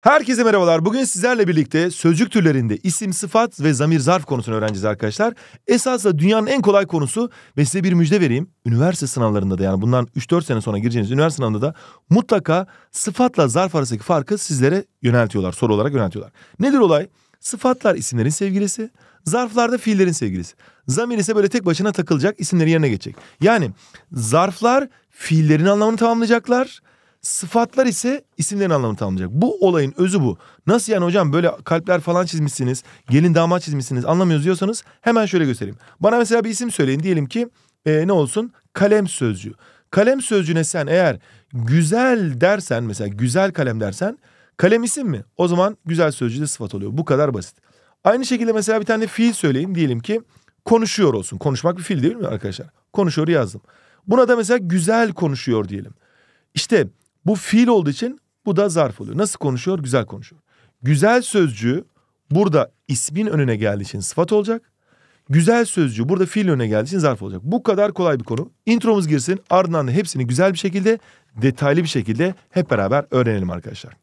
Herkese merhabalar. Bugün sizlerle birlikte sözcük türlerinde isim, sıfat ve zamir zarf konusunu öğreneceğiz arkadaşlar. Esasla dünyanın en kolay konusu ve size bir müjde vereyim. Üniversite sınavlarında da yani bundan 3-4 sene sonra gireceğiniz üniversite sınavında da mutlaka sıfatla zarf arasındaki farkı sizlere yöneltiyorlar. Soru olarak yöneltiyorlar. Nedir olay? Sıfatlar isimlerin sevgilisi, zarflarda fiillerin sevgilisi. Zamir ise böyle tek başına takılacak, isimleri yerine geçecek. Yani zarflar fiillerin anlamını tamamlayacaklar. Sıfatlar ise isimlerin anlamını tamamlayacak. Bu olayın özü bu. Nasıl yani hocam böyle kalpler falan çizmişsiniz, gelin damat çizmişsiniz anlamıyoruz diyorsanız hemen şöyle göstereyim. Bana mesela bir isim söyleyin diyelim ki e, ne olsun kalem sözcüğü. Kalem sözcüğüne sen eğer güzel dersen mesela güzel kalem dersen kalem isim mi? O zaman güzel sözcüğü de sıfat oluyor. Bu kadar basit. Aynı şekilde mesela bir tane fiil söyleyin diyelim ki konuşuyor olsun. Konuşmak bir fiil değil mi arkadaşlar? Konuşuyor yazdım. Buna da mesela güzel konuşuyor diyelim. İşte bu fiil olduğu için bu da zarf oluyor. Nasıl konuşuyor? Güzel konuşuyor. Güzel sözcüğü burada ismin önüne geldiği için sıfat olacak. Güzel sözcüğü burada fiil önüne geldiği için zarf olacak. Bu kadar kolay bir konu. Intromuz girsin ardından da hepsini güzel bir şekilde detaylı bir şekilde hep beraber öğrenelim arkadaşlar.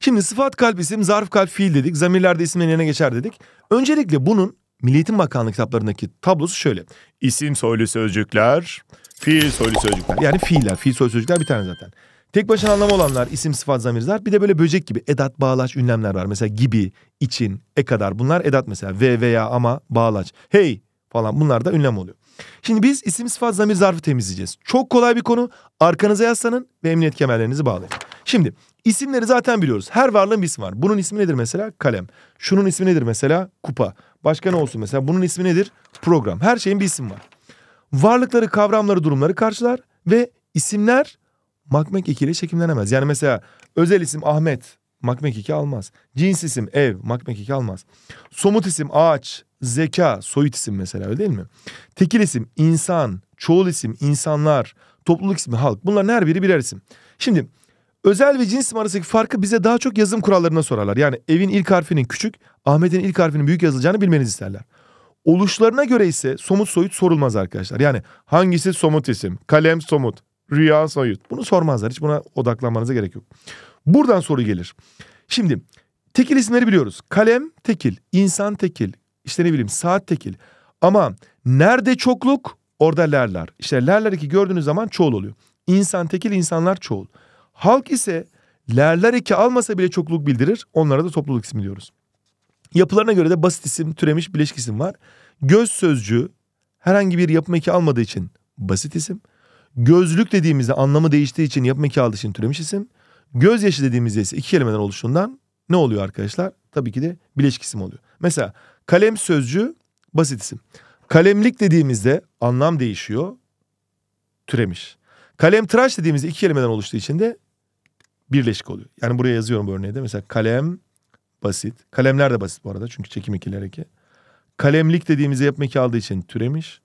Şimdi sıfat kalp isim, zarf kalp fiil dedik. Zamirlerde isimlerin yerine geçer dedik. Öncelikle bunun Milli Eğitim Bakanlığı kitaplarındaki tablosu şöyle. İsim soylu sözcükler, fiil soylu sözcükler. Yani fiiller, fiil soylu sözcükler bir tane zaten. Tek başına anlamı olanlar isim sıfat zamirler. Bir de böyle böcek gibi edat bağlaç ünlemler var. Mesela gibi, için, e kadar. Bunlar edat mesela. Ve veya ama bağlaç. Hey falan bunlar da ünlem oluyor. Şimdi biz isim sıfat zamir zarfı temizleyeceğiz. Çok kolay bir konu. Arkanıza yaslanın ve emniyet kemerlerinizi bağlayın. Şimdi isimleri zaten biliyoruz. Her varlığın bir ismi var. Bunun ismi nedir mesela? Kalem. Şunun ismi nedir mesela? Kupa. Başka ne olsun mesela? Bunun ismi nedir? Program. Her şeyin bir ismi var. Varlıkları, kavramları, durumları karşılar ve isimler makmek ikili çekimlenemez. Yani mesela özel isim Ahmet, Makmek 2 almaz. Cins isim ev Makmek 2 almaz. Somut isim ağaç, zeka, soyut isim mesela öyle değil mi? Tekil isim insan, çoğul isim insanlar, topluluk ismi halk. Bunların her biri birer isim. Şimdi özel ve cins isim arasındaki farkı bize daha çok yazım kurallarına sorarlar. Yani evin ilk harfinin küçük, Ahmet'in ilk harfinin büyük yazılacağını bilmenizi isterler. Oluşlarına göre ise somut soyut sorulmaz arkadaşlar. Yani hangisi somut isim, kalem somut, rüya soyut. Bunu sormazlar. Hiç buna odaklanmanıza gerek yok. Buradan soru gelir. Şimdi tekil isimleri biliyoruz. Kalem tekil, insan tekil, işte ne bileyim saat tekil. Ama nerede çokluk orada lerler. İşte lerler iki gördüğünüz zaman çoğul oluyor. İnsan tekil, insanlar çoğul. Halk ise lerler iki almasa bile çokluk bildirir. Onlara da topluluk ismi diyoruz. Yapılarına göre de basit isim, türemiş bileşik isim var. Göz sözcü herhangi bir yapım eki almadığı için basit isim. Gözlük dediğimizde anlamı değiştiği için yapım eki aldığı için türemiş isim. Gözyaşı dediğimizde ise iki kelimeden oluşundan ne oluyor arkadaşlar? Tabii ki de bileşik isim oluyor. Mesela kalem sözcü basit isim. Kalemlik dediğimizde anlam değişiyor. Türemiş. Kalem tıraş dediğimizde iki kelimeden oluştuğu için de birleşik oluyor. Yani buraya yazıyorum bu örneği de. Mesela kalem basit. Kalemler de basit bu arada çünkü çekim ikiler iki. Kalemlik dediğimizde yapmak iki aldığı için türemiş.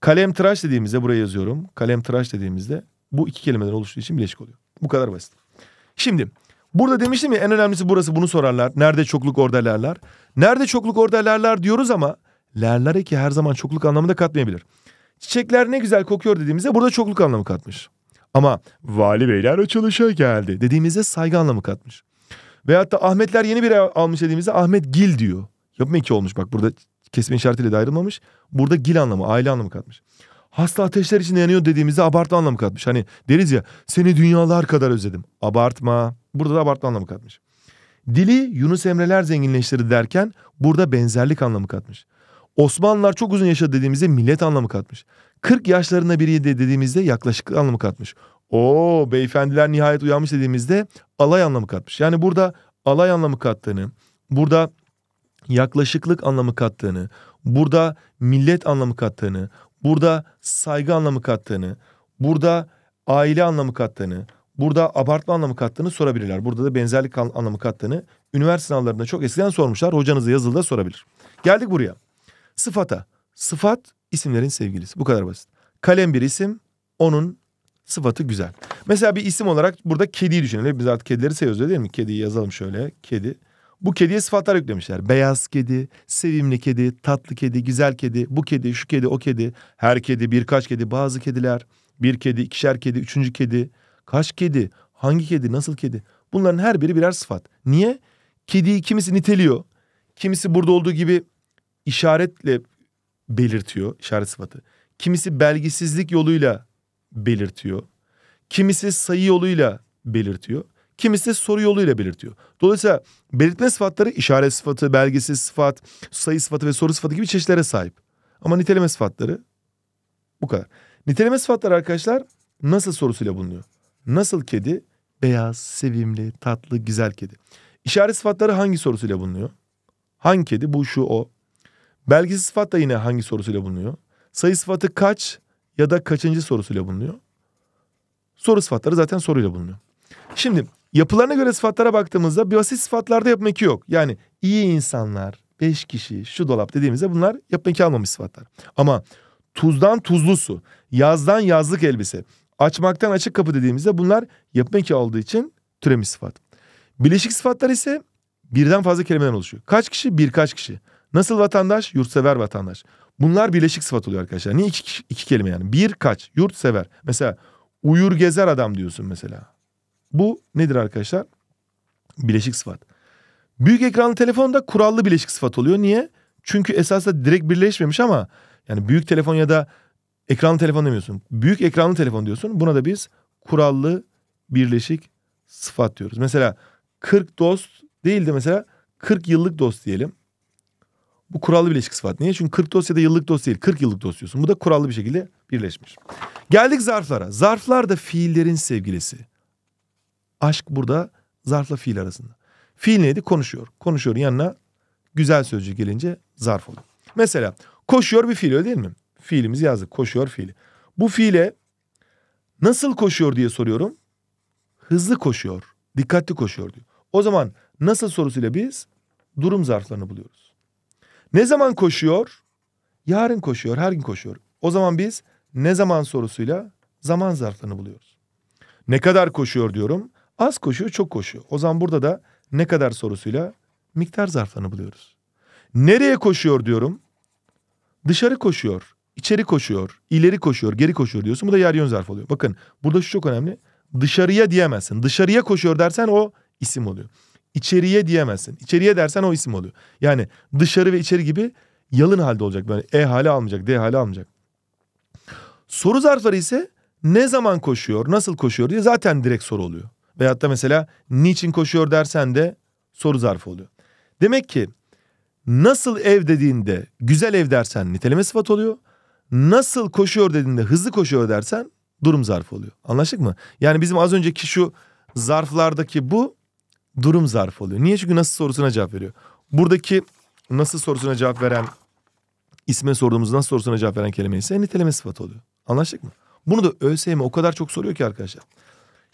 Kalem tıraş dediğimizde buraya yazıyorum. Kalem tıraş dediğimizde bu iki kelimeden oluştuğu için birleşik oluyor. Bu kadar basit. Şimdi burada demiştim ya en önemlisi burası bunu sorarlar. Nerede çokluk orada lerler. Nerede çokluk orada lerler diyoruz ama lerler ki her zaman çokluk anlamında katmayabilir. Çiçekler ne güzel kokuyor dediğimizde burada çokluk anlamı katmış. Ama vali beyler açılışa geldi dediğimizde saygı anlamı katmış. Veyahut da Ahmetler yeni bir ev almış dediğimizde Ahmet Gil diyor. Yapım eki olmuş bak burada kesme işaretiyle de ayrılmamış. Burada gil anlamı, aile anlamı katmış. Hasta ateşler içinde yanıyor dediğimizde abartma anlamı katmış. Hani deriz ya seni dünyalar kadar özledim. Abartma. Burada da abartma anlamı katmış. Dili Yunus Emreler zenginleştirdi derken burada benzerlik anlamı katmış. Osmanlılar çok uzun yaşadı dediğimizde millet anlamı katmış. 40 yaşlarında biriydi dediğimizde yaklaşık anlamı katmış. O beyefendiler nihayet uyanmış dediğimizde alay anlamı katmış. Yani burada alay anlamı kattığını, burada yaklaşıklık anlamı kattığını, burada millet anlamı kattığını, burada saygı anlamı kattığını, burada aile anlamı kattığını, burada abartma anlamı kattığını sorabilirler. Burada da benzerlik anlamı kattığını üniversite sınavlarında çok eskiden sormuşlar. Hocanız da yazılıda sorabilir. Geldik buraya. Sıfata. Sıfat isimlerin sevgilisi. Bu kadar basit. Kalem bir isim, onun sıfatı güzel. Mesela bir isim olarak burada kediyi düşünelim. Biz artık kedileri seviyoruz değil mi? Kediyi yazalım şöyle. Kedi. Bu kediye sıfatlar yüklemişler. Beyaz kedi, sevimli kedi, tatlı kedi, güzel kedi, bu kedi, şu kedi, o kedi, her kedi, birkaç kedi, bazı kediler, bir kedi, ikişer kedi, üçüncü kedi, kaç kedi, hangi kedi, nasıl kedi? Bunların her biri birer sıfat. Niye? Kediyi kimisi niteliyor, kimisi burada olduğu gibi işaretle belirtiyor işaret sıfatı. Kimisi belgisizlik yoluyla belirtiyor. Kimisi sayı yoluyla belirtiyor. Kimisi soru yoluyla belirtiyor. Dolayısıyla belirtme sıfatları işaret sıfatı, belgesiz sıfat, sayı sıfatı ve soru sıfatı gibi çeşitlere sahip. Ama niteleme sıfatları bu kadar. Niteleme sıfatları arkadaşlar nasıl sorusuyla bulunuyor. Nasıl kedi? Beyaz, sevimli, tatlı, güzel kedi. İşaret sıfatları hangi sorusuyla bulunuyor? Hangi kedi? Bu, şu, o. Belgesiz sıfat da yine hangi sorusuyla bulunuyor? Sayı sıfatı kaç ya da kaçıncı sorusuyla bulunuyor? Soru sıfatları zaten soruyla bulunuyor. Şimdi Yapılarına göre sıfatlara baktığımızda biyosis sıfatlarda yapma eki yok. Yani iyi insanlar, beş kişi, şu dolap dediğimizde bunlar yapma eki almamış sıfatlar. Ama tuzdan tuzlu su, yazdan yazlık elbise, açmaktan açık kapı dediğimizde bunlar yapma eki aldığı için türemiş sıfat. Bileşik sıfatlar ise birden fazla kelimeden oluşuyor. Kaç kişi? Birkaç kişi. Nasıl vatandaş? Yurtsever vatandaş. Bunlar birleşik sıfat oluyor arkadaşlar. Niye iki, iki kelime yani? Bir kaç, yurtsever. Mesela uyur gezer adam diyorsun mesela. Bu nedir arkadaşlar? Bileşik sıfat. Büyük ekranlı telefonda kurallı bileşik sıfat oluyor. Niye? Çünkü esasında direkt birleşmemiş ama yani büyük telefon ya da ekranlı telefon demiyorsun. Büyük ekranlı telefon diyorsun. Buna da biz kurallı birleşik sıfat diyoruz. Mesela 40 dost değil de mesela 40 yıllık dost diyelim. Bu kurallı bileşik sıfat. Niye? Çünkü 40 dost ya da yıllık dost değil. 40 yıllık dost diyorsun. Bu da kurallı bir şekilde birleşmiş. Geldik zarflara. Zarflar da fiillerin sevgilisi. Aşk burada zarfla fiil arasında. Fiil neydi? Konuşuyor. Konuşuyor yanına güzel sözcü gelince zarf olur. Mesela koşuyor bir fiil öyle değil mi? Fiilimizi yazdık. Koşuyor fiili. Bu fiile nasıl koşuyor diye soruyorum. Hızlı koşuyor. Dikkatli koşuyor diyor. O zaman nasıl sorusuyla biz durum zarflarını buluyoruz. Ne zaman koşuyor? Yarın koşuyor, her gün koşuyor. O zaman biz ne zaman sorusuyla zaman zarflarını buluyoruz. Ne kadar koşuyor diyorum. Az koşuyor, çok koşuyor. O zaman burada da ne kadar sorusuyla miktar zarflarını buluyoruz. Nereye koşuyor diyorum. Dışarı koşuyor, içeri koşuyor, ileri koşuyor, geri koşuyor diyorsun. Bu da yer yön zarf oluyor. Bakın burada şu çok önemli. Dışarıya diyemezsin. Dışarıya koşuyor dersen o isim oluyor. İçeriye diyemezsin. İçeriye dersen o isim oluyor. Yani dışarı ve içeri gibi yalın halde olacak. Böyle E hali almayacak, D hali almayacak. Soru zarfları ise ne zaman koşuyor, nasıl koşuyor diye zaten direkt soru oluyor. Veyahut da mesela niçin koşuyor dersen de soru zarfı oluyor. Demek ki nasıl ev dediğinde güzel ev dersen niteleme sıfat oluyor. Nasıl koşuyor dediğinde hızlı koşuyor dersen durum zarfı oluyor. Anlaştık mı? Yani bizim az önceki şu zarflardaki bu durum zarfı oluyor. Niye? Çünkü nasıl sorusuna cevap veriyor. Buradaki nasıl sorusuna cevap veren isme sorduğumuz nasıl sorusuna cevap veren kelime ise niteleme sıfatı oluyor. Anlaştık mı? Bunu da ÖSYM o kadar çok soruyor ki arkadaşlar.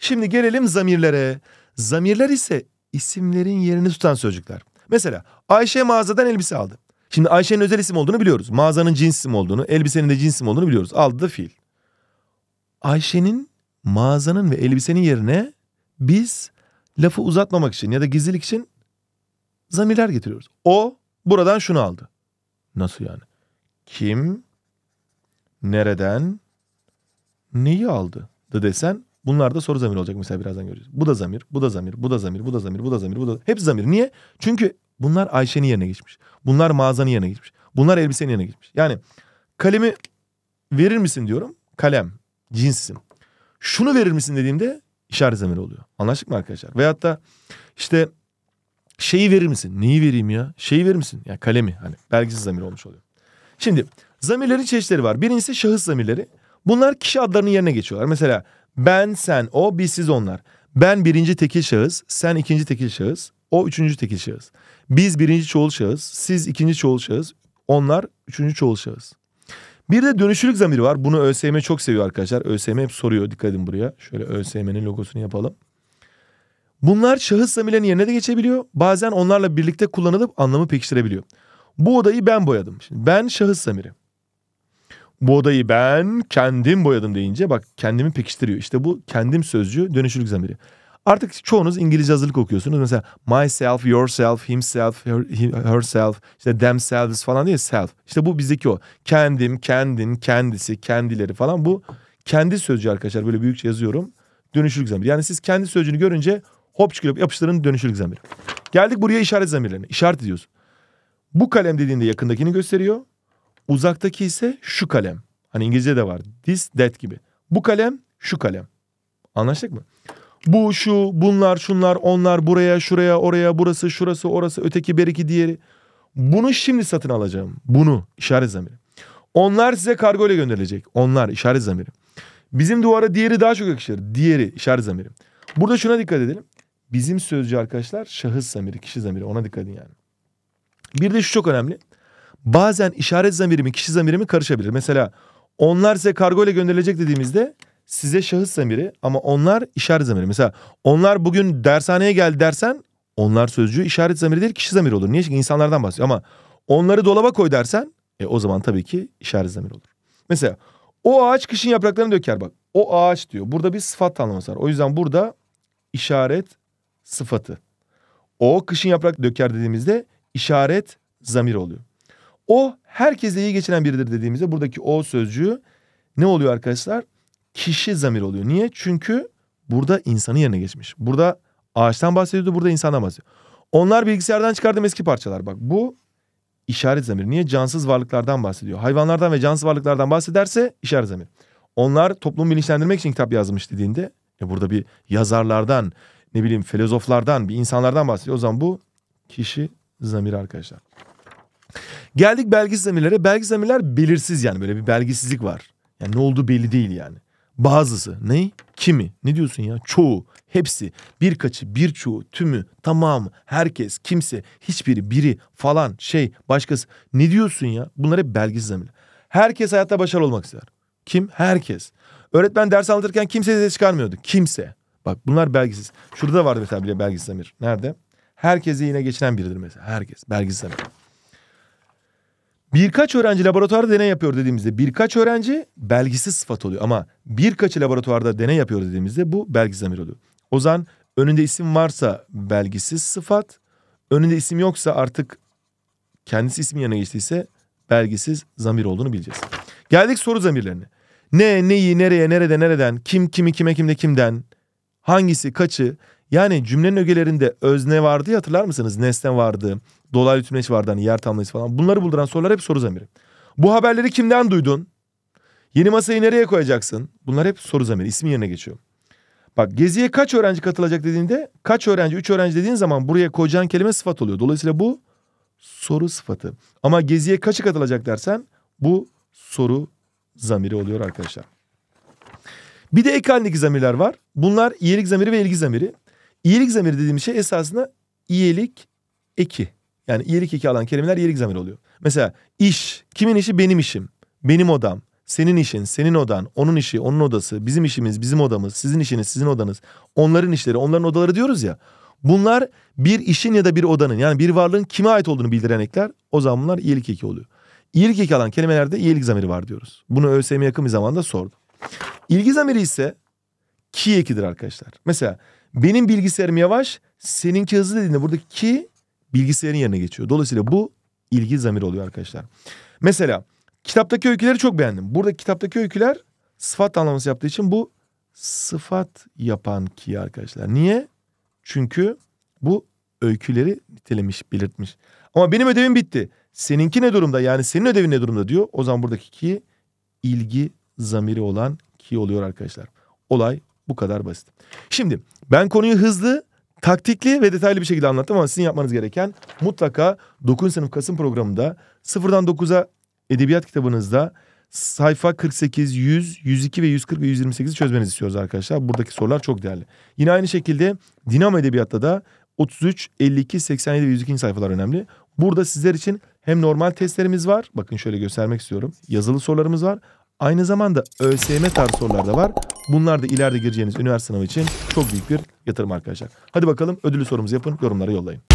Şimdi gelelim zamirlere. Zamirler ise isimlerin yerini tutan sözcükler. Mesela Ayşe mağazadan elbise aldı. Şimdi Ayşe'nin özel isim olduğunu biliyoruz. Mağazanın cins isim olduğunu, elbisenin de cins isim olduğunu biliyoruz. Aldı da fiil. Ayşe'nin mağazanın ve elbisenin yerine biz lafı uzatmamak için ya da gizlilik için zamirler getiriyoruz. O buradan şunu aldı. Nasıl yani? Kim, nereden, neyi aldı da desen Bunlar da soru zamir olacak mesela birazdan göreceğiz. Bu da zamir, bu da zamir, bu da zamir, bu da zamir, bu da zamir, bu da Hepsi zamir. Niye? Çünkü bunlar Ayşe'nin yerine geçmiş. Bunlar mağazanın yerine geçmiş. Bunlar elbisenin yerine geçmiş. Yani kalemi verir misin diyorum. Kalem, cinsim. Şunu verir misin dediğimde işaret zamiri oluyor. Anlaştık mı arkadaşlar? Veyahut da işte şeyi verir misin? Neyi vereyim ya? Şeyi verir misin? Ya kalemi hani belgesiz zamir olmuş oluyor. Şimdi zamirlerin çeşitleri var. Birincisi şahıs zamirleri. Bunlar kişi adlarının yerine geçiyorlar. Mesela ben, sen, o, biz, siz, onlar. Ben birinci tekil şahıs, sen ikinci tekil şahıs, o üçüncü tekil şahıs. Biz birinci çoğul şahıs, siz ikinci çoğul şahıs, onlar üçüncü çoğul şahıs. Bir de dönüşülük zamiri var. Bunu ÖSYM çok seviyor arkadaşlar. ÖSYM hep soruyor. Dikkat edin buraya. Şöyle ÖSYM'nin logosunu yapalım. Bunlar şahıs zamirlerinin yerine de geçebiliyor. Bazen onlarla birlikte kullanılıp anlamı pekiştirebiliyor. Bu odayı ben boyadım. Şimdi ben şahıs zamiri bu odayı ben kendim boyadım deyince bak kendimi pekiştiriyor. İşte bu kendim sözcüğü dönüşürlük zamiri. Artık çoğunuz İngilizce hazırlık okuyorsunuz. Mesela myself, yourself, himself, herself, işte themselves falan diye self. İşte bu bizdeki o. Kendim, kendin, kendisi, kendileri falan bu kendi sözcüğü arkadaşlar böyle büyükçe yazıyorum. Dönüşürlük zamiri. Yani siz kendi sözcüğünü görünce hop çıkıyor yapıştırın dönüşürlük zamiri. Geldik buraya işaret zamirlerine. İşaret ediyoruz. Bu kalem dediğinde yakındakini gösteriyor. Uzaktaki ise şu kalem. Hani İngilizce de var. This, that gibi. Bu kalem, şu kalem. Anlaştık mı? Bu, şu, bunlar, şunlar, onlar, buraya, şuraya, oraya, burası, şurası, orası, öteki, beriki, diğeri. Bunu şimdi satın alacağım. Bunu işaret zamiri. Onlar size kargo ile gönderilecek. Onlar işaret zamiri. Bizim duvara diğeri daha çok yakışır. Diğeri işaret zamiri. Burada şuna dikkat edelim. Bizim sözcü arkadaşlar şahıs zamiri, kişi zamiri. Ona dikkat edin yani. Bir de şu çok önemli bazen işaret zamiri mi kişi zamiri mi karışabilir. Mesela onlar size kargo ile gönderilecek dediğimizde size şahıs zamiri ama onlar işaret zamiri. Mesela onlar bugün dershaneye geldi dersen onlar sözcüğü işaret zamiri değil kişi zamiri olur. Niye? Çünkü insanlardan bahsediyor ama onları dolaba koy dersen e, o zaman tabii ki işaret zamiri olur. Mesela o ağaç kışın yapraklarını döker bak. O ağaç diyor. Burada bir sıfat tanımlaması var. O yüzden burada işaret sıfatı. O kışın yaprak döker dediğimizde işaret zamir oluyor. O herkesle iyi geçinen biridir dediğimizde buradaki o sözcüğü ne oluyor arkadaşlar? Kişi zamir oluyor. Niye? Çünkü burada insanı yerine geçmiş. Burada ağaçtan bahsediyordu, burada insandan bahsediyor. Onlar bilgisayardan çıkardığım eski parçalar. Bak bu işaret zamiri. Niye? Cansız varlıklardan bahsediyor. Hayvanlardan ve cansız varlıklardan bahsederse işaret zamiri. Onlar toplumu bilinçlendirmek için kitap yazmış dediğinde e burada bir yazarlardan, ne bileyim filozoflardan, bir insanlardan bahsediyor. O zaman bu kişi zamiri arkadaşlar. Geldik belgisiz emirlere. Belgisiz emirler belirsiz yani böyle bir belgisizlik var. Yani ne olduğu belli değil yani. Bazısı ne? Kimi? Ne diyorsun ya? Çoğu, hepsi, birkaçı, birçoğu, tümü, tamamı, herkes, kimse, hiçbiri, biri falan, şey, başkası. Ne diyorsun ya? Bunlar hep belgisiz emirler. Herkes hayatta başarılı olmak ister. Kim? Herkes. Öğretmen ders anlatırken kimse ses çıkarmıyordu. Kimse. Bak bunlar belgisiz. Şurada vardı mesela bile belgisiz emir. Nerede? Herkese yine geçinen biridir mesela. Herkes. Belgisiz emir. Birkaç öğrenci laboratuvarda deney yapıyor dediğimizde birkaç öğrenci belgisiz sıfat oluyor. Ama birkaçı laboratuvarda deney yapıyor dediğimizde bu belgisiz zamir oluyor. O zaman önünde isim varsa belgisiz sıfat, önünde isim yoksa artık kendisi ismin yanına geçtiyse belgisiz zamir olduğunu bileceğiz. Geldik soru zamirlerine. Ne, neyi, nereye, nerede, nereden, kim, kimi, kime, kimde, kimden, hangisi kaçı yani cümlenin ögelerinde özne vardı ya hatırlar mısınız? Nesne vardı, dolaylı tümleç vardı hani yer tamlayıcı falan. Bunları bulduran sorular hep soru zamiri. Bu haberleri kimden duydun? Yeni masayı nereye koyacaksın? Bunlar hep soru zamiri. İsmin yerine geçiyor. Bak geziye kaç öğrenci katılacak dediğinde kaç öğrenci, üç öğrenci dediğin zaman buraya koyacağın kelime sıfat oluyor. Dolayısıyla bu soru sıfatı. Ama geziye kaçı katılacak dersen bu soru zamiri oluyor arkadaşlar. Bir de ek halindeki zamirler var. Bunlar iyilik zamiri ve ilgi zamiri. İyilik zamiri dediğim şey esasında iyilik eki. Yani iyilik eki alan kelimeler iyilik zamiri oluyor. Mesela iş. Kimin işi? Benim işim. Benim odam. Senin işin, senin odan, onun işi, onun odası, bizim işimiz, bizim odamız, sizin işiniz, sizin odanız, onların işleri, onların odaları diyoruz ya. Bunlar bir işin ya da bir odanın yani bir varlığın kime ait olduğunu bildiren ekler. O zaman bunlar iyilik eki oluyor. İyilik eki alan kelimelerde iyilik zamiri var diyoruz. Bunu ÖSYM yakın bir zamanda sordu. İlgi zamiri ise ki ekidir arkadaşlar. Mesela benim bilgisayarım yavaş, seninki hızlı dediğinde burada ki bilgisayarın yerine geçiyor. Dolayısıyla bu ilgi zamiri oluyor arkadaşlar. Mesela kitaptaki öyküleri çok beğendim. Burada kitaptaki öyküler sıfat anlaması yaptığı için bu sıfat yapan ki arkadaşlar. Niye? Çünkü bu öyküleri nitelemiş, belirtmiş. Ama benim ödevim bitti. Seninki ne durumda? Yani senin ödevin ne durumda diyor. O zaman buradaki ki ilgi zamiri olan ki oluyor arkadaşlar. Olay bu kadar basit. Şimdi ben konuyu hızlı, taktikli ve detaylı bir şekilde anlattım ama sizin yapmanız gereken mutlaka 9. sınıf Kasım programında sıfırdan 9'a edebiyat kitabınızda sayfa 48, 100, 102 ve 140 ve 128'i çözmenizi istiyoruz arkadaşlar. Buradaki sorular çok değerli. Yine aynı şekilde dinamo edebiyatta da 33, 52, 87 ve 102. sayfalar önemli. Burada sizler için hem normal testlerimiz var. Bakın şöyle göstermek istiyorum. Yazılı sorularımız var Aynı zamanda ÖSYM tarz sorular da var. Bunlar da ileride gireceğiniz üniversite sınavı için çok büyük bir yatırım arkadaşlar. Hadi bakalım ödülü sorumuzu yapın, yorumlara yollayın.